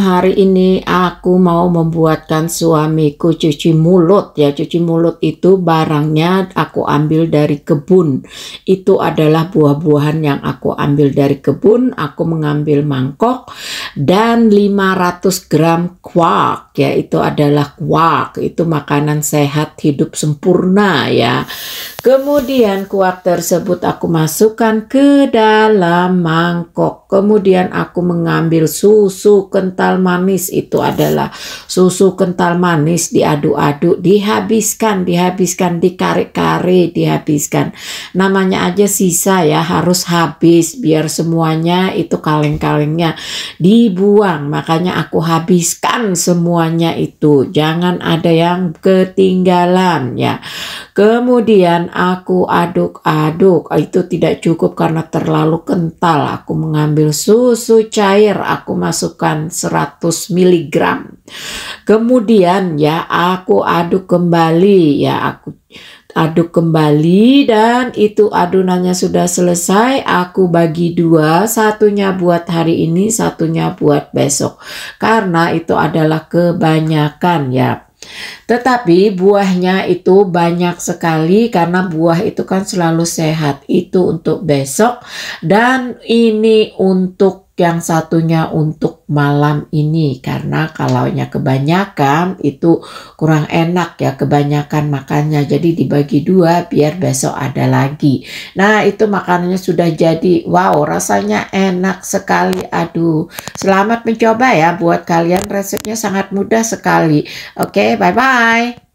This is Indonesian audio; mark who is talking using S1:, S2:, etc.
S1: hari ini aku mau membuatkan suamiku cuci mulut ya. Cuci mulut itu barangnya aku ambil dari kebun. Itu adalah buah-buahan yang aku ambil dari kebun. Aku mengambil mangkok dan 500 gram kuak ya itu adalah kuak itu makanan sehat hidup sempurna ya kemudian kuak tersebut aku masukkan ke dalam mangkok kemudian aku mengambil susu kental manis itu adalah susu kental manis diaduk-aduk dihabiskan dihabiskan dikarik-karik dihabiskan namanya aja sisa ya harus habis biar semuanya itu kaleng-kalengnya di dibuang. Makanya aku habiskan semuanya itu. Jangan ada yang ketinggalan ya. Kemudian aku aduk-aduk. Itu tidak cukup karena terlalu kental. Aku mengambil susu cair, aku masukkan 100 mg. Kemudian ya aku aduk kembali ya aku aduk kembali dan itu adonannya sudah selesai aku bagi dua satunya buat hari ini satunya buat besok karena itu adalah kebanyakan ya tetapi buahnya itu banyak sekali karena buah itu kan selalu sehat itu untuk besok dan ini untuk yang satunya untuk malam ini karena kalaunya kebanyakan itu kurang enak ya kebanyakan makannya jadi dibagi dua biar besok ada lagi nah itu makanannya sudah jadi wow rasanya enak sekali aduh selamat mencoba ya buat kalian resepnya sangat mudah sekali oke okay, bye bye